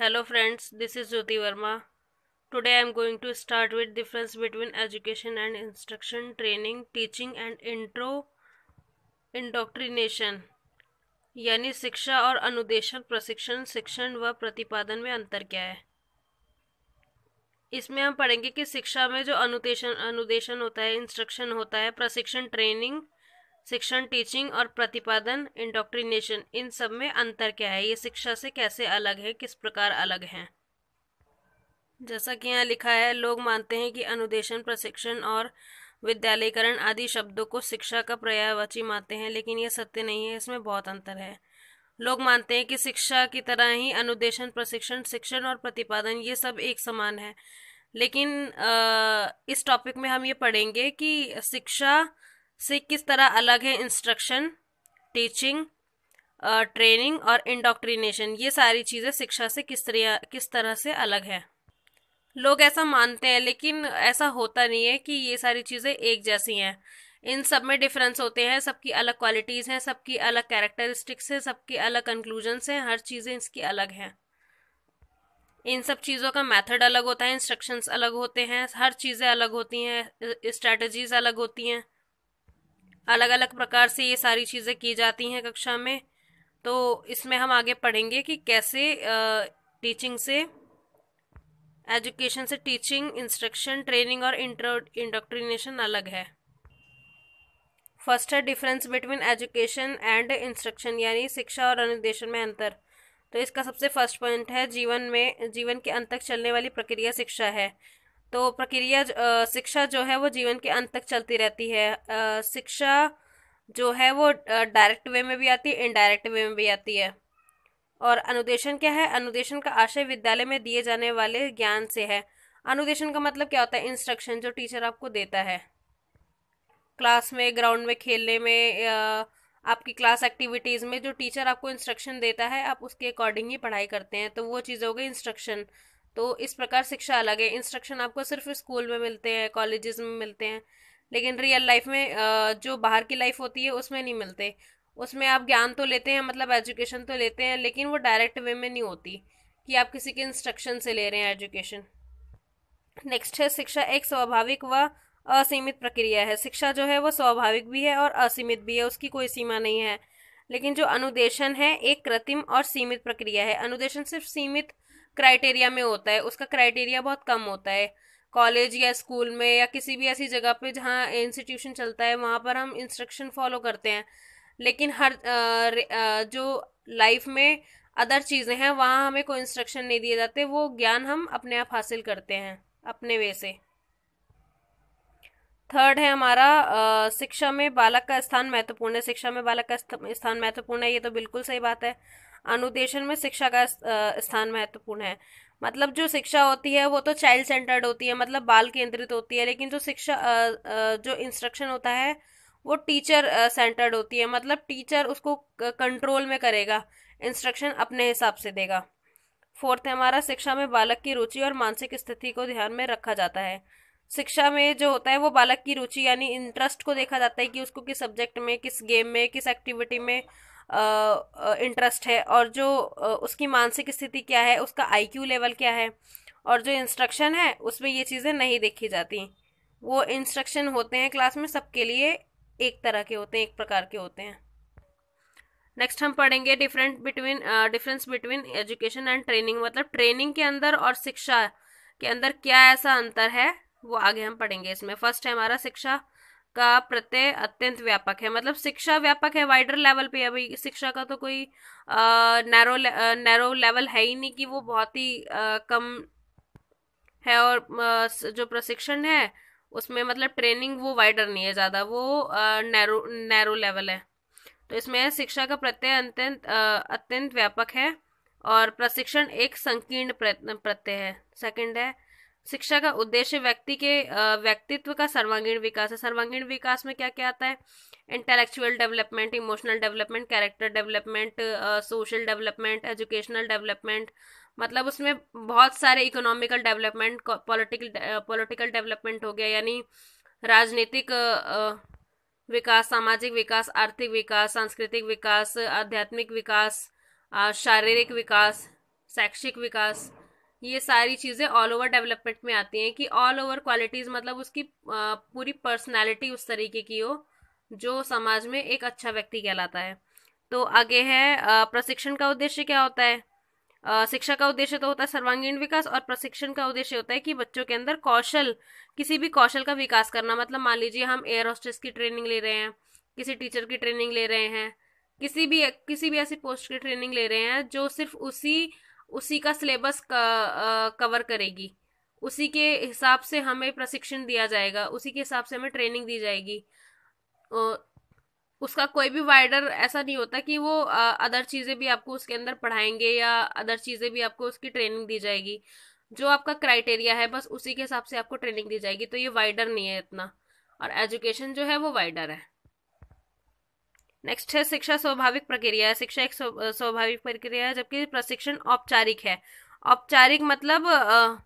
Hello friends this is Jyoti Verma today I am going to start with difference between education and instruction training teaching and intro indoctrination यानी शिक्षा और अनुदेशन प्रशिक्षण शिक्षण व प्रतिपादन में अंतर क्या है इसमें हम पढ़ेंगे कि शिक्षा में जो अनुदेशन अनुदेशन होता है इंस्ट्रक्शन होता है प्रशिक्षण ट्रेनिंग शिक्षण टीचिंग और प्रतिपादन इंडोक्ट्रिनेशन इन सब में अंतर क्या है ये शिक्षा से कैसे अलग है किस प्रकार अलग हैं जैसा कि यहाँ लिखा है लोग मानते हैं कि अनुदेशन प्रशिक्षण और विद्यालयकरण आदि शब्दों को शिक्षा का पर्यायवाची मानते हैं लेकिन यह सत्य नहीं है इसमें बहुत अंतर है लोग मानते हैं कि शिक्षा की तरह ही अनुदेशन प्रशिक्षण शिक्षण और प्रतिपादन ये सब एक समान है लेकिन आ, इस टॉपिक में हम ये पढ़ेंगे कि शिक्षा से किस तरह अलग है इंस्ट्रक्शन टीचिंग ट्रेनिंग और इंडोक्ट्रिनेशन ये सारी चीज़ें शिक्षा से किस तरह किस तरह से अलग है लोग ऐसा मानते हैं लेकिन ऐसा होता नहीं है कि ये सारी चीज़ें एक जैसी हैं इन सब में डिफरेंस होते हैं सबकी अलग क्वालिटीज़ हैं सबकी अलग कैरेक्टरिस्टिक्स हैं सबकी अलग कंक्लूजन्स हैं हर चीज़ें इसकी अलग हैं इन सब चीज़ों का मेथड अलग होता है इंस्ट्रक्शंस अलग होते हैं हर चीज़ें अलग होती हैं स्ट्रेटजीज अलग होती हैं अलग अलग प्रकार से ये सारी चीज़ें की जाती हैं कक्षा में तो इसमें हम आगे पढ़ेंगे कि कैसे टीचिंग से एजुकेशन से टीचिंग इंस्ट्रक्शन ट्रेनिंग और इंडक्ट्रीनेशन अलग है फर्स्ट है difference between education and instruction यानी शिक्षा और अनुदेशन में अंतर तो इसका सबसे फर्स्ट पॉइंट है जीवन में जीवन के अंत तक चलने वाली प्रक्रिया शिक्षा है तो प्रक्रिया शिक्षा जो है वो जीवन के अंत तक चलती रहती है शिक्षा जो है वो डायरेक्ट वे में भी आती है इनडायरेक्ट वे में भी आती है और अनुदेशन क्या है अनुदेशन का आशय विद्यालय में दिए जाने वाले ज्ञान से है अनुदेशन का मतलब क्या होता है इंस्ट्रक्शन जो टीचर आपको देता है क्लास में ग्राउंड में खेलने में आपकी क्लास एक्टिविटीज़ में जो टीचर आपको इंस्ट्रक्शन देता है आप उसके अकॉर्डिंग ही पढ़ाई करते हैं तो वो चीज़ हो गई इंस्ट्रक्शन तो इस प्रकार शिक्षा अलग है इंस्ट्रक्शन आपको सिर्फ स्कूल में मिलते हैं कॉलेजेस में मिलते हैं लेकिन रियल लाइफ में जो बाहर की लाइफ होती है उसमें नहीं मिलते उसमें आप ज्ञान तो लेते हैं मतलब एजुकेशन तो लेते हैं लेकिन वो डायरेक्ट वे में नहीं होती कि आप किसी के इंस्ट्रक्शन से ले रहे हैं एजुकेशन नेक्स्ट है शिक्षा एक स्वाभाविक व असीमित प्रक्रिया है शिक्षा जो है वो स्वाभाविक भी है और असीमित भी है उसकी कोई सीमा नहीं है लेकिन जो अनुदेशन है एक कृत्रिम और सीमित प्रक्रिया है अनुदेशन सिर्फ सीमित क्राइटेरिया में होता है उसका क्राइटेरिया बहुत कम होता है कॉलेज या स्कूल में या किसी भी ऐसी जगह पे जहाँ इंस्टीट्यूशन चलता है वहाँ पर हम इंस्ट्रक्शन फॉलो करते हैं लेकिन हर आ, जो लाइफ में अदर चीज़ें हैं वहाँ हमें कोई इंस्ट्रक्शन नहीं दिए जाते वो ज्ञान हम अपने आप हासिल करते हैं अपने वे से थर्ड है हमारा शिक्षा में बालक का स्थान महत्वपूर्ण है शिक्षा में बालक का स्थान महत्वपूर्ण है ये तो बिल्कुल सही बात है अनुदेशन में शिक्षा का स्थान महत्वपूर्ण है मतलब जो शिक्षा होती है वो तो चाइल्ड सेंटर्ड होती है मतलब बाल केंद्रित होती है लेकिन जो शिक्षा जो इंस्ट्रक्शन होता है वो टीचर सेंटर्ड होती है मतलब टीचर उसको कंट्रोल में करेगा इंस्ट्रक्शन अपने हिसाब से देगा फोर्थ है हमारा शिक्षा में बालक की रुचि और मानसिक स्थिति को ध्यान में रखा जाता है शिक्षा में जो होता है वो बालक की रुचि यानी इंटरेस्ट को देखा जाता है कि उसको किस सब्जेक्ट में किस गेम में किस एक्टिविटी में इंटरेस्ट है और जो उसकी मानसिक स्थिति क्या है उसका आईक्यू लेवल क्या है और जो इंस्ट्रक्शन है उसमें ये चीज़ें नहीं देखी जाती वो इंस्ट्रक्शन होते हैं क्लास में सबके लिए एक तरह के होते हैं एक प्रकार के होते हैं नेक्स्ट हम पढ़ेंगे different between difference between education and training मतलब ट्रेनिंग के अंदर और शिक्षा के अंदर क्या ऐसा अंतर है वो आगे हम पढ़ेंगे इसमें फर्स्ट है हमारा शिक्षा का प्रत्यय अत्यंत व्यापक है मतलब शिक्षा व्यापक है वाइडर लेवल पे अभी शिक्षा का तो कोई नैरो नैरो लेवल है ही नहीं कि वो बहुत ही आ, कम है और आ, जो प्रशिक्षण है उसमें मतलब ट्रेनिंग वो वाइडर नहीं है ज़्यादा वो नैरो नैरो लेवल है तो इसमें शिक्षा का प्रत्यय अत्यंत अत्यंत व्यापक है और प्रशिक्षण एक संकीर्ण प्रत्यय है सेकंड है शिक्षा का उद्देश्य व्यक्ति के व्यक्तित्व का सर्वांगीण विकास है सर्वांगीण विकास में क्या क्या आता है intellectual development emotional development character development social development educational development मतलब उसमें बहुत सारे economical development political political development हो गया यानी राजनीतिक विकास सामाजिक विकास आर्थिक विकास सांस्कृतिक विकास आध्यात्मिक विकास शारीरिक हाँ। विकास शैक्षिक विकास ये सारी चीज़ें ऑल ओवर डेवलपमेंट में आती हैं कि ऑल ओवर क्वालिटीज़ मतलब उसकी पूरी पर्सनालिटी उस तरीके की हो जो समाज में एक अच्छा व्यक्ति कहलाता है तो आगे है प्रशिक्षण का उद्देश्य क्या होता है शिक्षा का उद्देश्य तो होता है सर्वांगीण विकास और प्रशिक्षण का उद्देश्य होता है कि बच्चों के अंदर कौशल किसी भी कौशल का विकास करना मतलब मान लीजिए हम एयर होस्टेस की ट्रेनिंग ले रहे हैं किसी टीचर की ट्रेनिंग ले रहे हैं किसी भी किसी भी ऐसी पोस्ट की ट्रेनिंग ले रहे हैं जो सिर्फ उसी उसी का सिलेबस कवर करेगी उसी के हिसाब से हमें प्रशिक्षण दिया जाएगा उसी के हिसाब से हमें ट्रेनिंग दी जाएगी उसका कोई भी वाइडर ऐसा नहीं होता कि वो अदर चीज़ें भी आपको उसके अंदर पढ़ाएंगे या अदर चीज़ें भी आपको उसकी ट्रेनिंग दी जाएगी जो आपका क्राइटेरिया है बस उसी के हिसाब से आपको ट्रेनिंग दी जाएगी तो ये वाइडर नहीं है इतना और एजुकेशन जो है वो वाइडर है नेक्स्ट है शिक्षा स्वाभाविक प्रक्रिया शिक्षा एक स्वाभाविक प्रक्रिया है जबकि प्रशिक्षण औपचारिक है औपचारिक मतलब आ,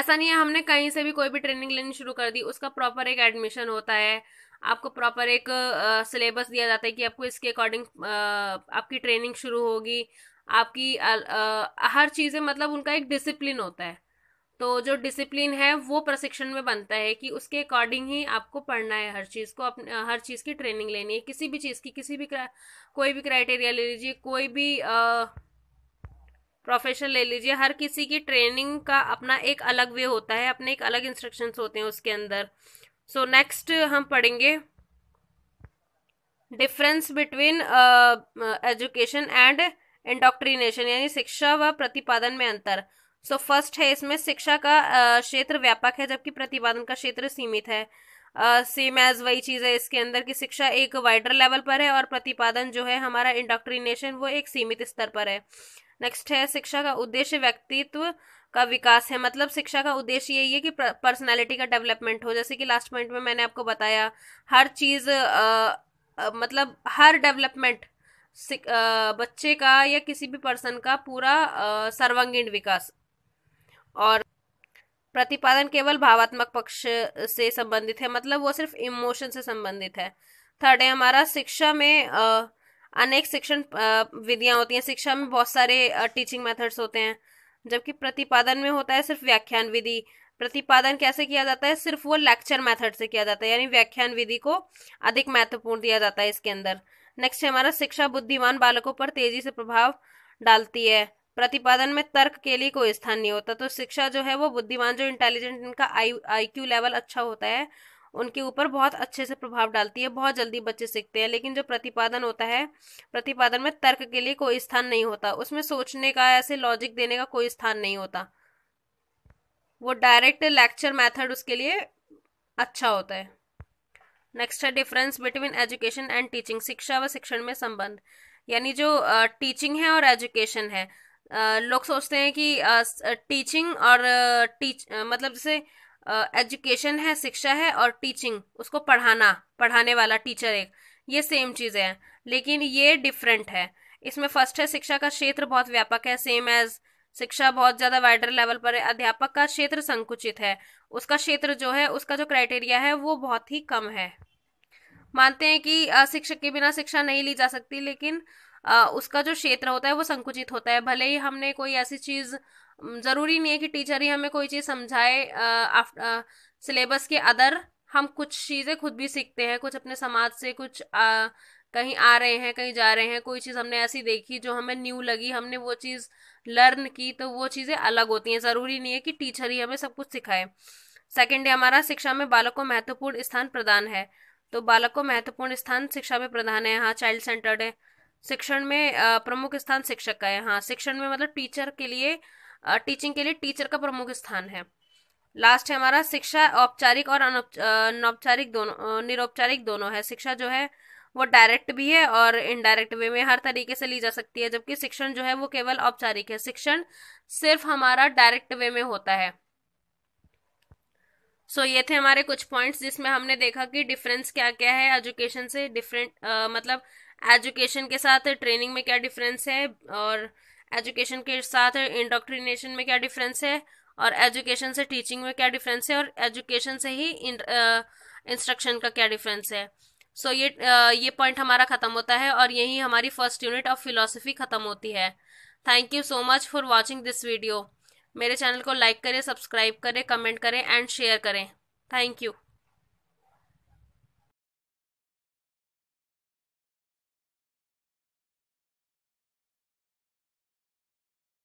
ऐसा नहीं है हमने कहीं से भी कोई भी ट्रेनिंग लेनी शुरू कर दी उसका प्रॉपर एक एडमिशन होता है आपको प्रॉपर एक सिलेबस दिया जाता है कि आपको इसके अकॉर्डिंग आपकी ट्रेनिंग शुरू होगी आपकी आ, आ, हर चीज़ें मतलब उनका एक डिसिप्लिन होता है तो जो डिसिप्लिन है वो प्रशिक्षण में बनता है कि उसके अकॉर्डिंग ही आपको पढ़ना है हर चीज़ को अपने हर चीज़ की ट्रेनिंग लेनी है किसी भी चीज़ की किसी भी कोई भी क्राइटेरिया ले लीजिए कोई भी प्रोफेशन ले लीजिए हर किसी की ट्रेनिंग का अपना एक अलग वे होता है अपने एक अलग इंस्ट्रक्शंस होते हैं उसके अंदर सो so, नेक्स्ट हम पढ़ेंगे difference between education and indoctrination यानी शिक्षा व प्रतिपादन में अंतर सो so, फर्स्ट है इसमें शिक्षा का क्षेत्र व्यापक है जबकि प्रतिपादन का क्षेत्र सीमित है सेम एज वही चीज़ है इसके अंदर की शिक्षा एक वाइडर लेवल पर है और प्रतिपादन जो है हमारा इंडोक्ट्रिनेशन वो एक सीमित स्तर पर है नेक्स्ट है शिक्षा का उद्देश्य व्यक्तित्व का विकास है मतलब शिक्षा का उद्देश्य यही है कि पर्सनैलिटी का डेवलपमेंट हो जैसे कि लास्ट पॉइंट में मैंने आपको बताया हर चीज़ मतलब हर डेवलपमेंट बच्चे का या किसी भी पर्सन का पूरा सर्वांगीण विकास और प्रतिपादन केवल भावात्मक पक्ष से संबंधित है मतलब वो सिर्फ इमोशन से संबंधित है थर्ड है हमारा शिक्षा में अनेक शिक्षण विधियाँ होती हैं शिक्षा में बहुत सारे टीचिंग मेथड्स होते हैं जबकि प्रतिपादन में होता है सिर्फ व्याख्यान विधि प्रतिपादन कैसे किया जाता है सिर्फ वो लेक्चर मेथड से किया जाता है यानी व्याख्यान विधि को अधिक महत्वपूर्ण दिया जाता है इसके अंदर नेक्स्ट है हमारा शिक्षा बुद्धिमान बालकों पर तेजी से प्रभाव डालती है प्रतिपादन में तर्क के लिए कोई स्थान नहीं होता तो शिक्षा जो है वो बुद्धिमान जो इंटेलिजेंट इनका आई आई क्यू लेवल अच्छा होता है उनके ऊपर बहुत अच्छे से प्रभाव डालती है बहुत जल्दी बच्चे सीखते हैं लेकिन जो प्रतिपादन होता है प्रतिपादन में तर्क के लिए कोई स्थान नहीं होता उसमें सोचने का ऐसे लॉजिक देने का कोई स्थान नहीं होता वो डायरेक्ट लेक्चर मेथड उसके लिए अच्छा होता है नेक्स्ट है difference between education and teaching शिक्षा व शिक्षण में संबंध यानी जो टीचिंग है और एजुकेशन है लोग सोचते हैं कि टीचिंग और टीच मतलब जैसे एजुकेशन है शिक्षा है और टीचिंग उसको पढ़ाना पढ़ाने वाला टीचर एक ये सेम चीज है लेकिन ये डिफरेंट है इसमें फर्स्ट है शिक्षा का क्षेत्र बहुत व्यापक है सेम एज शिक्षा बहुत ज़्यादा वाइडर लेवल पर है अध्यापक का क्षेत्र संकुचित है उसका क्षेत्र जो है उसका जो क्राइटेरिया है वो बहुत ही कम है मानते हैं कि शिक्षक के बिना शिक्षा नहीं ली जा सकती लेकिन उसका जो क्षेत्र होता है वो संकुचित होता है भले ही हमने कोई ऐसी चीज़ ज़रूरी नहीं है कि टीचर ही हमें कोई चीज़ समझाए सिलेबस के अदर हम कुछ चीज़ें खुद भी सीखते हैं कुछ अपने समाज से कुछ आ, कहीं आ रहे हैं कहीं जा रहे हैं कोई चीज़ हमने ऐसी देखी जो हमें न्यू लगी हमने वो चीज़ लर्न की तो वो चीज़ें अलग होती हैं ज़रूरी नहीं है कि टीचर ही हमें सब कुछ सिखाए सेकेंड है हमारा शिक्षा में बालक को महत्वपूर्ण स्थान प्रदान है तो बालक को महत्वपूर्ण स्थान शिक्षा में प्रदान है हाँ चाइल्ड सेंटर्ड है शिक्षण में प्रमुख स्थान शिक्षक का है हाँ शिक्षण में मतलब टीचर के लिए टीचिंग के लिए टीचर का प्रमुख स्थान है लास्ट है हमारा शिक्षा औपचारिक और अनौपचारिक दोनों निरौपचारिक दोनों है शिक्षा जो है वो डायरेक्ट भी है और इनडायरेक्ट वे में हर तरीके से ली जा सकती है जबकि शिक्षण जो है वो केवल औपचारिक है शिक्षण सिर्फ हमारा डायरेक्ट वे में होता है सो so, ये थे हमारे कुछ पॉइंट्स जिसमें हमने देखा कि डिफरेंस क्या क्या है एजुकेशन से डिफरेंट मतलब एजुकेशन के साथ ट्रेनिंग में क्या डिफरेंस है और एजुकेशन के साथ इंडोक्ट्रिनेशन में क्या डिफरेंस है और एजुकेशन से टीचिंग में क्या डिफरेंस है और एजुकेशन से ही इंस्ट्रक्शन का क्या डिफरेंस है सो so, ये ये पॉइंट हमारा ख़त्म होता है और यही हमारी फर्स्ट यूनिट ऑफ फिलोसफी ख़त्म होती है thank you so much for watching this video मेरे चैनल को लाइक करें सब्सक्राइब करें कमेंट करें एंड शेयर करें थैंक यू